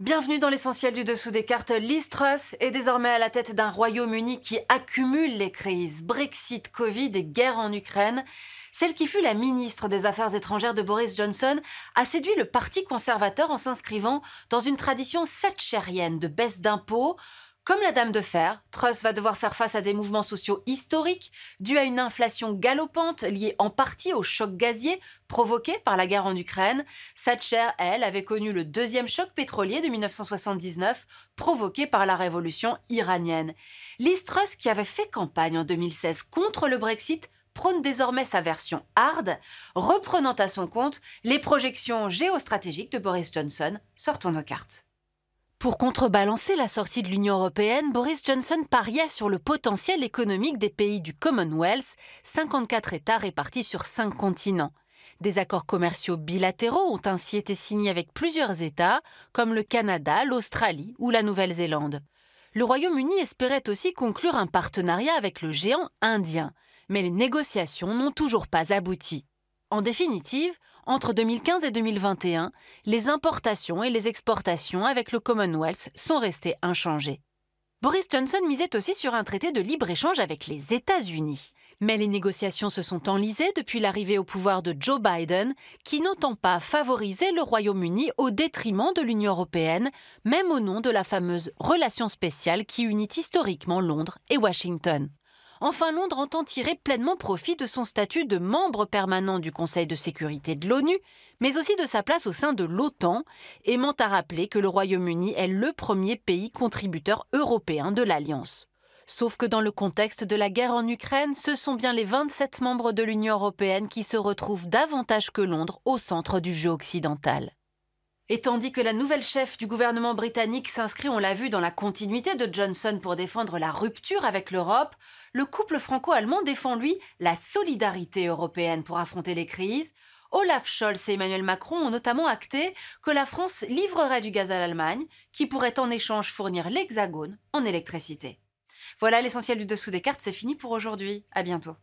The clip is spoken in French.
Bienvenue dans l'essentiel du dessous des cartes. Liz Truss est désormais à la tête d'un Royaume-Uni qui accumule les crises Brexit, Covid et guerre en Ukraine. Celle qui fut la ministre des Affaires étrangères de Boris Johnson a séduit le Parti conservateur en s'inscrivant dans une tradition satchérienne de baisse d'impôts, comme la Dame de Fer, Truss va devoir faire face à des mouvements sociaux historiques dus à une inflation galopante liée en partie au choc gazier provoqué par la guerre en Ukraine. Thatcher, elle, avait connu le deuxième choc pétrolier de 1979 provoqué par la révolution iranienne. Liz Truss, qui avait fait campagne en 2016 contre le Brexit, prône désormais sa version hard, reprenant à son compte les projections géostratégiques de Boris Johnson. Sortons nos cartes. Pour contrebalancer la sortie de l'Union européenne, Boris Johnson pariait sur le potentiel économique des pays du Commonwealth, 54 États répartis sur 5 continents. Des accords commerciaux bilatéraux ont ainsi été signés avec plusieurs États, comme le Canada, l'Australie ou la Nouvelle-Zélande. Le Royaume-Uni espérait aussi conclure un partenariat avec le géant indien, mais les négociations n'ont toujours pas abouti. En définitive, entre 2015 et 2021, les importations et les exportations avec le Commonwealth sont restées inchangées. Boris Johnson misait aussi sur un traité de libre-échange avec les États-Unis. Mais les négociations se sont enlisées depuis l'arrivée au pouvoir de Joe Biden, qui n'entend pas favoriser le Royaume-Uni au détriment de l'Union européenne, même au nom de la fameuse relation spéciale qui unit historiquement Londres et Washington enfin Londres entend tirer pleinement profit de son statut de membre permanent du Conseil de sécurité de l'ONU, mais aussi de sa place au sein de l'OTAN, aimant à rappeler que le Royaume-Uni est le premier pays contributeur européen de l'Alliance. Sauf que dans le contexte de la guerre en Ukraine, ce sont bien les 27 membres de l'Union européenne qui se retrouvent davantage que Londres au centre du jeu occidental. Et tandis que la nouvelle chef du gouvernement britannique s'inscrit, on l'a vu, dans la continuité de Johnson pour défendre la rupture avec l'Europe, le couple franco-allemand défend, lui, la solidarité européenne pour affronter les crises. Olaf Scholz et Emmanuel Macron ont notamment acté que la France livrerait du gaz à l'Allemagne, qui pourrait en échange fournir l'Hexagone en électricité. Voilà l'essentiel du dessous des cartes, c'est fini pour aujourd'hui. À bientôt.